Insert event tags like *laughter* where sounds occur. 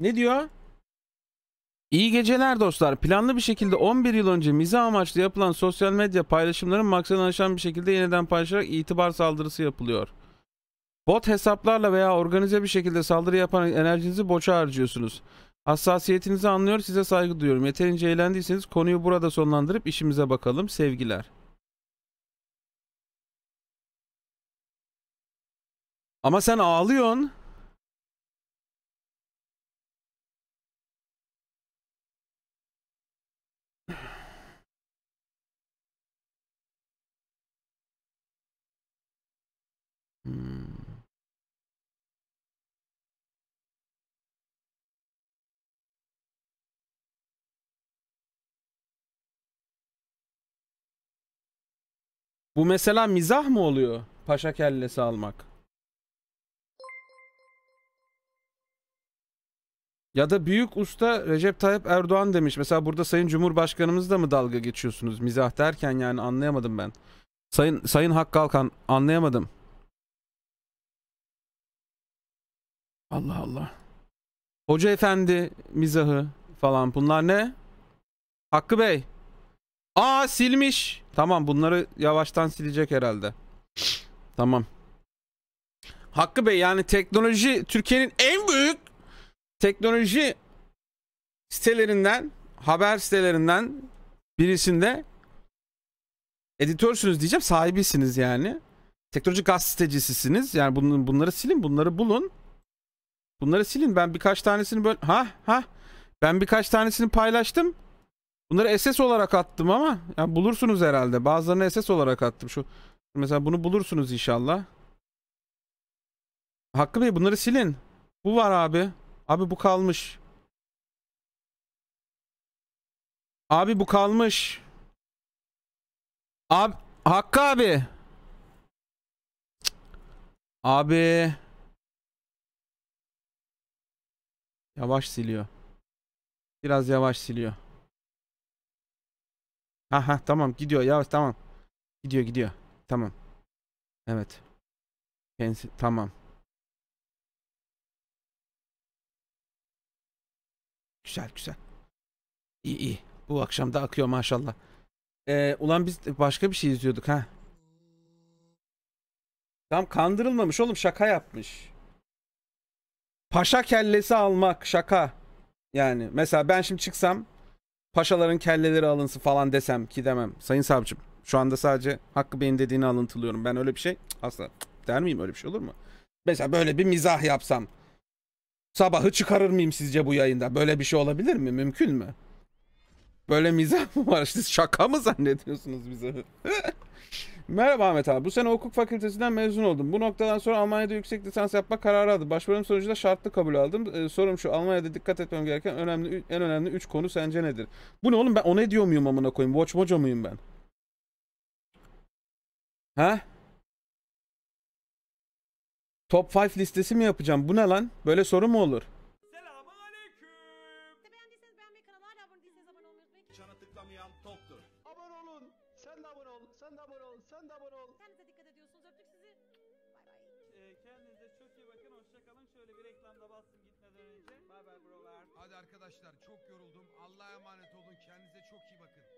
Ne diyor? İyi geceler dostlar. Planlı bir şekilde 11 yıl önce mizah amaçlı yapılan sosyal medya paylaşımların maksadını aşan bir şekilde yeniden paylaşarak itibar saldırısı yapılıyor. Bot hesaplarla veya organize bir şekilde saldırı yapan enerjinizi boşa harcıyorsunuz. Hassasiyetinizi anlıyor, size saygı duyuyorum. Yeterince eğlendiyseniz konuyu burada sonlandırıp işimize bakalım. Sevgiler. Ama sen ağlıyorsun. Hmm. Bu mesela mizah mı oluyor? Paşa kellesi almak. Ya da büyük usta Recep Tayyip Erdoğan demiş. Mesela burada Sayın Cumhurbaşkanımız da mı dalga geçiyorsunuz? Mizah derken yani anlayamadım ben. Sayın Sayın Hakkı anlayamadım. Allah Allah. Hoca efendi mizahı falan bunlar ne? Hakkı Bey. Aa silmiş. Tamam bunları yavaştan silecek herhalde. tamam. Hakkı Bey yani teknoloji Türkiye'nin en büyük teknoloji sitelerinden haber sitelerinden birisinde editörsünüz diyeceğim sahibisiniz yani. Teknoloji gazetecisisiniz Yani bunları silin bunları bulun. Bunları silin. Ben birkaç tanesini böyle... Ha ha. Ben birkaç tanesini paylaştım. Bunları SS olarak attım ama yani bulursunuz herhalde. Bazılarını SS olarak attım. Şu mesela bunu bulursunuz inşallah. Hakkı Bey bunları silin. Bu var abi. Abi bu kalmış. Abi bu kalmış. Abi Hakkı abi. Abi Yavaş siliyor. Biraz yavaş siliyor. Aha tamam gidiyor yavaş tamam. Gidiyor gidiyor. Tamam. Evet. Kendisi tamam. Güzel güzel. İyi iyi. Bu akşam da akıyor maşallah. Ee, ulan biz başka bir şey izliyorduk ha. Tam kandırılmamış oğlum şaka yapmış paşa kellesi almak şaka. Yani mesela ben şimdi çıksam paşaların kelleleri alınsın falan desem ki demem. Sayın savcım şu anda sadece Hakkı Bey'in dediğini alıntılıyorum. Ben öyle bir şey asla der miyim öyle bir şey olur mu? Mesela böyle bir mizah yapsam. Sabahı çıkarır mıyım sizce bu yayında? Böyle bir şey olabilir mi? Mümkün mü? Böyle mizah mı var? *laughs* Siz şaka mı zannediyorsunuz bizi? *laughs* Merhaba Ahmet abi. Bu sene hukuk fakültesinden mezun oldum. Bu noktadan sonra Almanya'da yüksek lisans yapma kararı aldım. Başvurum sonucunda şartlı kabul aldım. Ee, sorum şu. Almanya'da dikkat etmem gereken önemli en önemli 3 konu sence nedir? Bu ne oğlum? Ben ona diyor muyum amına koyayım? Watch Mojo muyum ben? Ha? Top 5 listesi mi yapacağım? Bu ne lan? Böyle soru mu olur? sen de abone ol, sen de abone ol. Kendinize dikkat ediyorsunuz. Öptük sizi. Bay bay. Ee, kendinize çok iyi bakın. Hoşçakalın. Şöyle bir reklamda bassın gitmeden önce. Bay bay brolar. Hadi arkadaşlar çok yoruldum. Allah'a emanet olun. Kendinize çok iyi bakın.